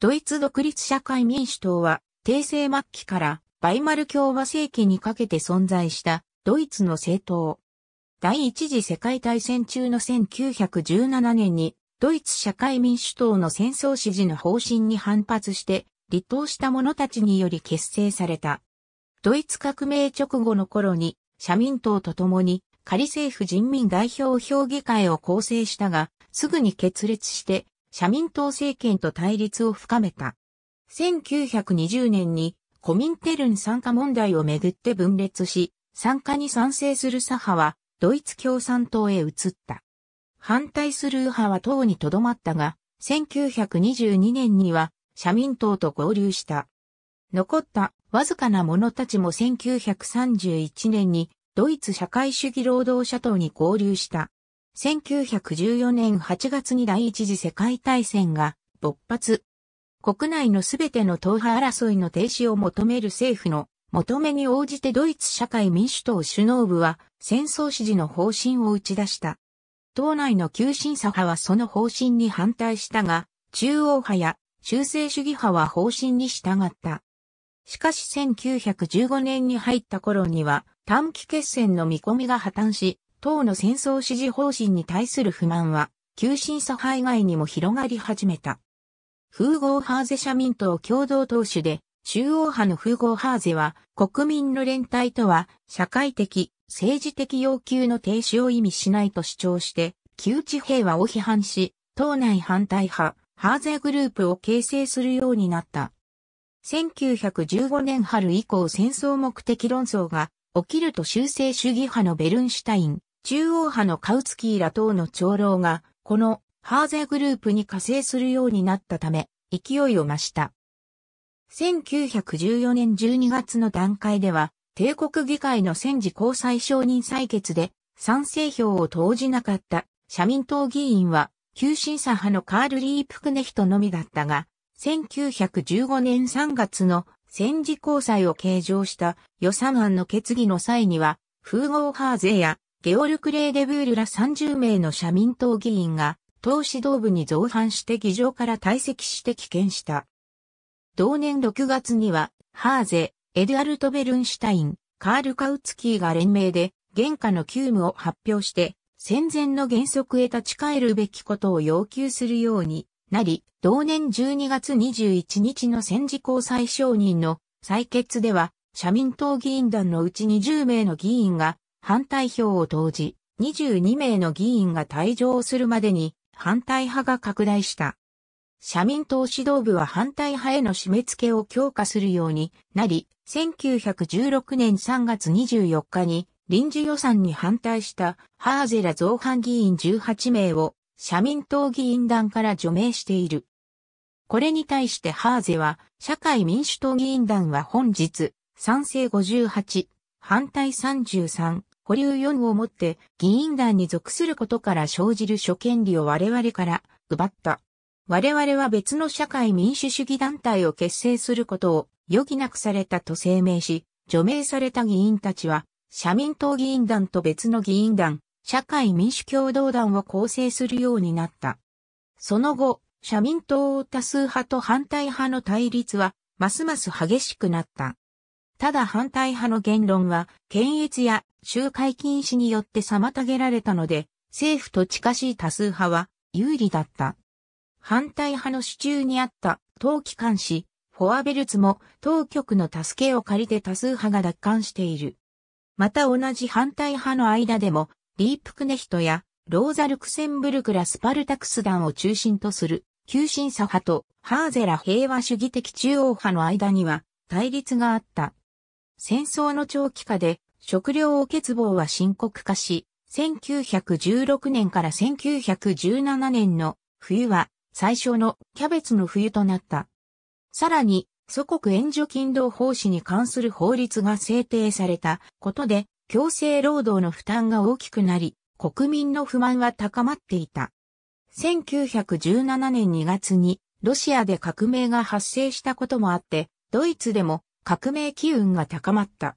ドイツ独立社会民主党は、帝政末期からバイマル共和政権にかけて存在したドイツの政党。第一次世界大戦中の1917年にドイツ社会民主党の戦争支持の方針に反発して離党した者たちにより結成された。ドイツ革命直後の頃に社民党と共に仮政府人民代表評議会を構成したが、すぐに決裂して社民党政権と対立を深めた。1920年にコミンテルン参加問題をめぐって分裂し、参加に賛成する左派はドイツ共産党へ移った。反対する右派は党に留まったが、1922年には社民党と合流した。残ったわずかな者たちも1931年にドイツ社会主義労働者党に合流した。1914年8月に第一次世界大戦が勃発。国内のすべての党派争いの停止を求める政府の求めに応じてドイツ社会民主党首脳部は戦争支持の方針を打ち出した。党内の急進左派はその方針に反対したが、中央派や修正主義派は方針に従った。しかし1915年に入った頃には短期決戦の見込みが破綻し、党の戦争支持方針に対する不満は、急進左派以外にも広がり始めた。風合ハーゼ社民党共同党首で、中央派の風合ハーゼは、国民の連帯とは、社会的、政治的要求の停止を意味しないと主張して、旧地平和を批判し、党内反対派、ハーゼグループを形成するようになった。1915年春以降戦争目的論争が起きると修正主義派のベルンシュタイン、中央派のカウツキーら等の長老が、このハーゼグループに加勢するようになったため、勢いを増した。1914年12月の段階では、帝国議会の戦時交際承認採決で賛成票を投じなかった社民党議員は、旧審査派のカール・リープクネヒトのみだったが、1915年3月の戦時交際を計上した予算案の決議の際には、風合ハーゼやゲオルク・レーデブールら30名の社民党議員が、党指導部に造反して議場から退席して棄権した。同年6月には、ハーゼ、エドアルト・ベルンシュタイン、カール・カウツキーが連名で、現下の急務を発表して、戦前の原則へ立ち返るべきことを要求するようになり、同年12月21日の戦時交際承認の採決では、社民党議員団のうち20名の議員が反対票を投じ、22名の議員が退場するまでに反対派が拡大した。社民党指導部は反対派への締め付けを強化するようになり、1916年3月24日に臨時予算に反対したハーゼラ造反議員18名を社民党議員団から除名している。これに対してハーゼは社会民主党議員団は本日賛成58、反対33、保留4をもって議員団に属することから生じる諸権利を我々から奪った。我々は別の社会民主主義団体を結成することを余儀なくされたと声明し、除名された議員たちは、社民党議員団と別の議員団、社会民主共同団を構成するようになった。その後、社民党多数派と反対派の対立は、ますます激しくなった。ただ反対派の言論は、検閲や集会禁止によって妨げられたので、政府と近しい多数派は有利だった。反対派の手中にあった当機関紙、フォアベルツも当局の助けを借りて多数派が奪還している。また同じ反対派の間でも、リープクネヒトやローザ・ルクセンブルクラスパルタクス団を中心とする、急進左派とハーゼラ平和主義的中央派の間には対立があった。戦争の長期化で食糧欠乏は深刻化し、1916年から1917年の冬は最初のキャベツの冬となった。さらに、祖国援助勤労奉仕に関する法律が制定されたことで、強制労働の負担が大きくなり、国民の不満は高まっていた。1917年2月にロシアで革命が発生したこともあって、ドイツでも革命機運が高まった。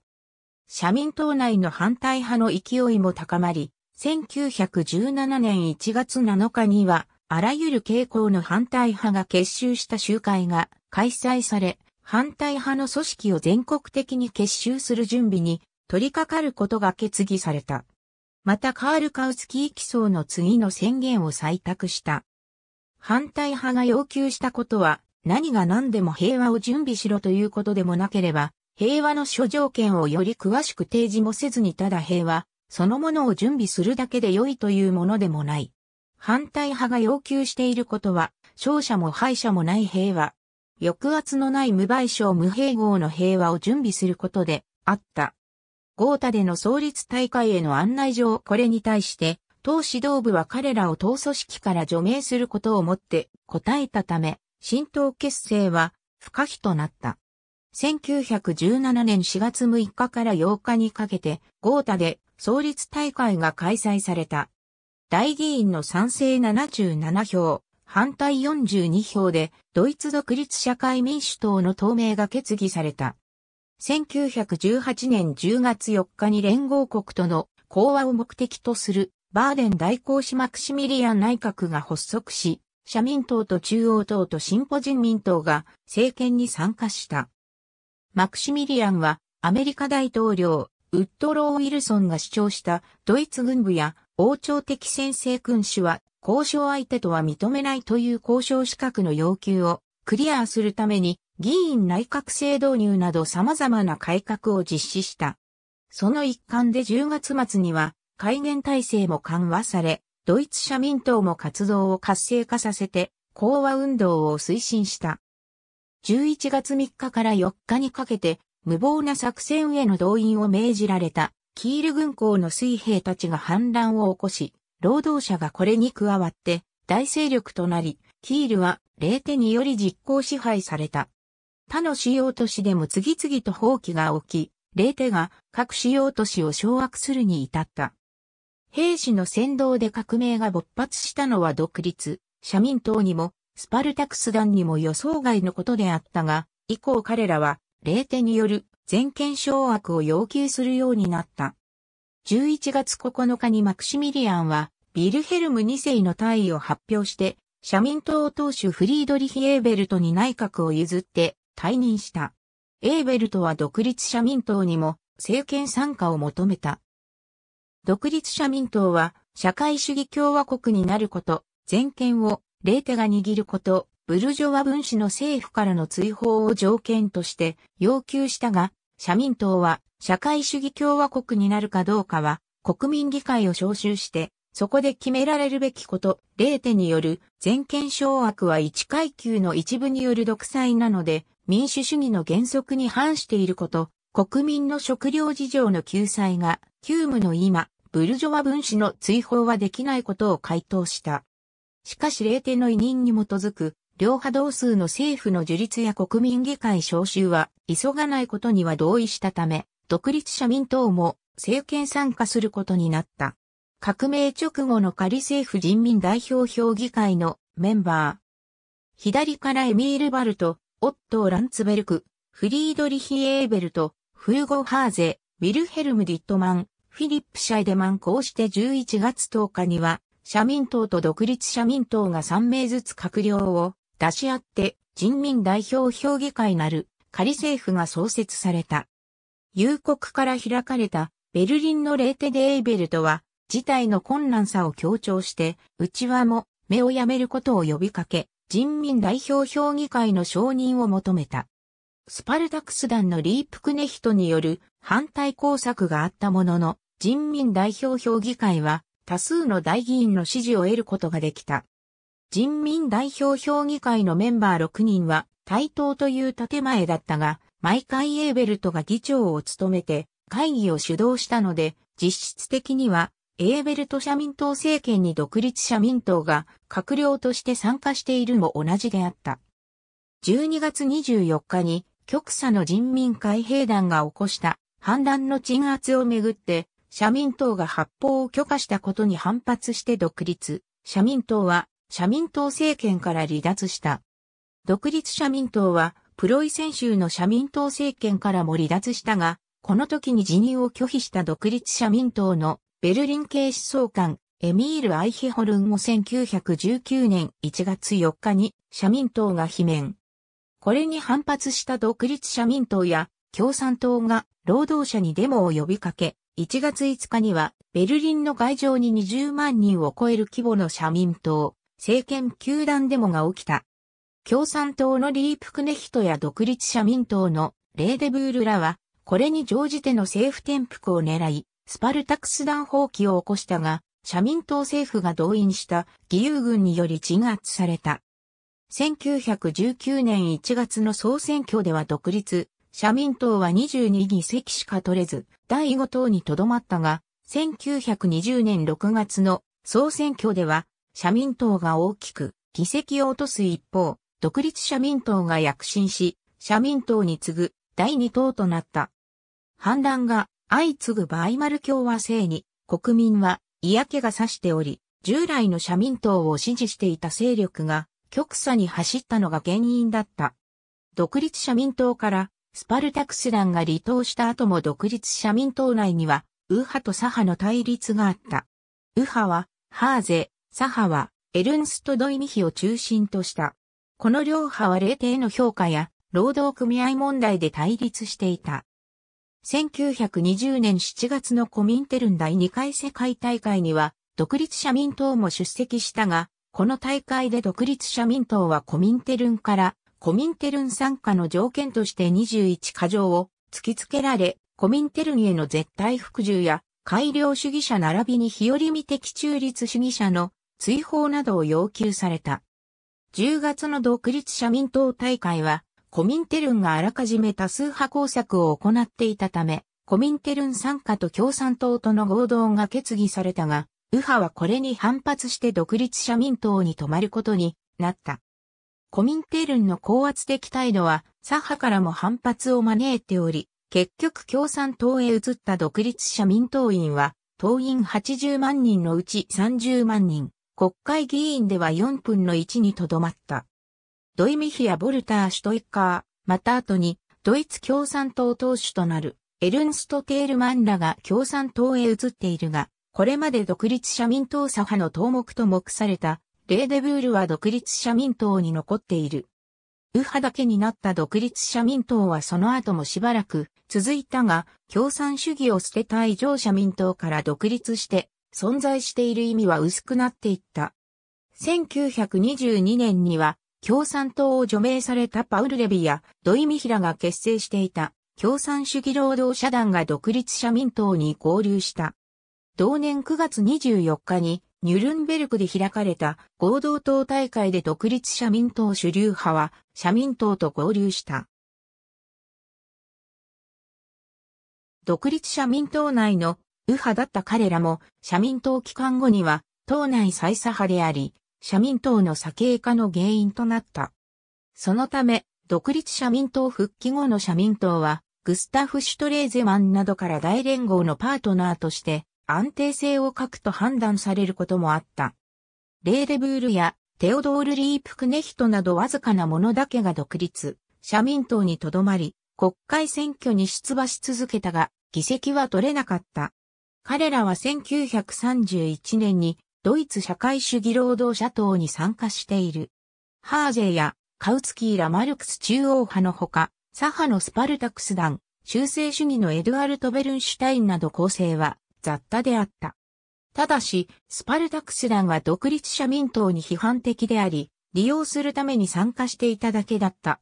社民党内の反対派の勢いも高まり、1917年1月7日には、あらゆる傾向の反対派が結集した集会が開催され、反対派の組織を全国的に結集する準備に取り掛かることが決議された。またカール・カウツキー起草の次の宣言を採択した。反対派が要求したことは、何が何でも平和を準備しろということでもなければ、平和の諸条件をより詳しく提示もせずにただ平和、そのものを準備するだけで良いというものでもない。反対派が要求していることは、勝者も敗者もない平和。抑圧のない無賠償無併合の平和を準備することで、あった。豪太での創立大会への案内状これに対して、党指導部は彼らを党組織から除名することをもって答えたため、新党結成は不可避となった。1917年4月6日から8日にかけて、豪太で創立大会が開催された。大議員の賛成77票、反対42票で、ドイツ独立社会民主党の党名が決議された。1918年10月4日に連合国との講和を目的とするバーデン代行使マクシミリアン内閣が発足し、社民党と中央党と進歩人民党が政権に参加した。マクシミリアンはアメリカ大統領ウッドロー・ウィルソンが主張したドイツ軍部や王朝的先制君主は交渉相手とは認めないという交渉資格の要求をクリアするために議員内閣制導入など様々な改革を実施した。その一環で10月末には戒厳体制も緩和され、ドイツ社民党も活動を活性化させて、講和運動を推進した。11月3日から4日にかけて、無謀な作戦への動員を命じられた、キール軍港の水兵たちが反乱を起こし、労働者がこれに加わって、大勢力となり、キールは、0手により実効支配された。他の主要都市でも次々と放棄が起き、0手が各主要都市を掌握するに至った。兵士の先導で革命が勃発したのは独立、社民党にも、スパルタクス団にも予想外のことであったが、以降彼らは、霊手による全権掌握を要求するようになった。11月9日にマクシミリアンは、ビルヘルム2世の退位を発表して、社民党党首フリードリヒ・エーベルトに内閣を譲って退任した。エーベルトは独立社民党にも政権参加を求めた。独立社民党は、社会主義共和国になること、全権を、レーテが握ること、ブルジョワ分子の政府からの追放を条件として要求したが、社民党は社会主義共和国になるかどうかは国民議会を招集して、そこで決められるべきこと、レーテによる全権掌握は1階級の一部による独裁なので、民主主義の原則に反していること、国民の食料事情の救済が急務の今、ブルジョワ分子の追放はできないことを回答した。しかし令点の委任に基づく、両派同数の政府の樹立や国民議会召集は、急がないことには同意したため、独立者民党も政権参加することになった。革命直後の仮政府人民代表評議会のメンバー。左からエミール・バルト、オットー・ランツベルク、フリードリヒ・エーベルト、フーゴ・ハーゼ、ウィルヘルム・ディットマン、フィリップ・シャイデマンこうして11月10日には、社民党と独立社民党が3名ずつ閣僚を出し合って、人民代表評議会なる仮政府が創設された。夕刻から開かれたベルリンのレーテデ・エイベルトは、事態の困難さを強調して、内輪も目をやめることを呼びかけ、人民代表評議会の承認を求めた。スパルタクス団のリープクネヒトによる反対工作があったものの、人民代表評議会は多数の大議員の支持を得ることができた。人民代表評議会のメンバー6人は対等という建前だったが、毎回エーベルトが議長を務めて会議を主導したので、実質的にはエーベルト社民党政権に独立社民党が閣僚として参加しているも同じであった。12月24日に極左の人民海兵団が起こした反乱の鎮圧をめぐって社民党が発砲を許可したことに反発して独立、社民党は社民党政権から離脱した。独立社民党はプロイセン州の社民党政権からも離脱したが、この時に辞任を拒否した独立社民党のベルリン系思想官エミール・アイヒホルンも1919年1月4日に社民党が罷免。これに反発した独立社民党や共産党が労働者にデモを呼びかけ、1月5日には、ベルリンの外場に20万人を超える規模の社民党、政権球団デモが起きた。共産党のリープクネヒトや独立社民党のレーデブールらは、これに乗じての政府転覆を狙い、スパルタクス団放棄を起こしたが、社民党政府が動員した義勇軍により鎮圧された。1919年1月の総選挙では独立、社民党は22議席しか取れず、第5党にとどまったが、1920年6月の総選挙では、社民党が大きく議席を落とす一方、独立社民党が躍進し、社民党に次ぐ第2党となった。反乱が相次ぐバイマル共和制に国民は嫌気がさしており、従来の社民党を支持していた勢力が極左に走ったのが原因だった。独立社民党からスパルタクス団が離党した後も独立社民党内には、右派と左派の対立があった。右派は、ハーゼ、左派は、エルンスト・ドイミヒを中心とした。この両派は霊帝の評価や、労働組合問題で対立していた。1920年7月のコミンテルン第2回世界大会には、独立社民党も出席したが、この大会で独立社民党はコミンテルンからコミンテルン参加の条件として21過剰を突きつけられ、コミンテルンへの絶対服従や改良主義者並びに日和見的中立主義者の追放などを要求された。10月の独立者民党大会は、コミンテルンがあらかじめ多数派工作を行っていたため、コミンテルン参加と共産党との合同が決議されたが、右派はこれに反発して独立者民党に止まることになった。コミンテルンの高圧的態度は左派からも反発を招いており、結局共産党へ移った独立者民党員は、党員80万人のうち30万人、国会議員では4分の1にとどまった。ドイミヒア・ボルター・シュトイッカー、また後に、ドイツ共産党党首となる、エルンスト・テールマンらが共産党へ移っているが、これまで独立者民党左派の頭目と目されたレーデブールは独立社民党に残っている。右派だけになった独立社民党はその後もしばらく続いたが、共産主義を捨てた異常社民党から独立して存在している意味は薄くなっていった。1922年には共産党を除名されたパウル・レビやドイ・ミヒラが結成していた共産主義労働者団が独立社民党に合流した。同年9月24日にニュルンベルクで開かれた合同党大会で独立社民党主流派は社民党と合流した。独立社民党内の右派だった彼らも社民党期間後には党内最左派であり、社民党の左傾化の原因となった。そのため、独立社民党復帰後の社民党は、グスタフ・シュトレーゼマンなどから大連合のパートナーとして、安定性を欠くと判断されることもあった。レーデブールやテオドール・リープクネヒトなどわずかなものだけが独立、社民党にとどまり、国会選挙に出馬し続けたが、議席は取れなかった。彼らは1931年にドイツ社会主義労働者党に参加している。ハーゼーやカウツキーラ・マルクス中央派のほか、左派のスパルタクス団、修正主義のエドゥアルト・ベルンシュタインなど構成は雑多であった。ただし、スパルタクス団は独立者民党に批判的であり、利用するために参加していただけだった。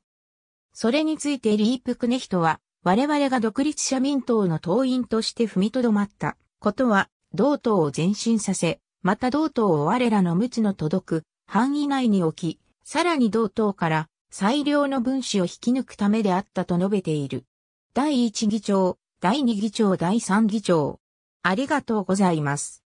それについてリープクネヒトは、我々が独立者民党の党員として踏みとどまったことは、同党を前進させ、また同党を我らの無知の届く範囲内に置き、さらに同党から最良の分子を引き抜くためであったと述べている。第1議長、第2議長、第3議長、ありがとうございます。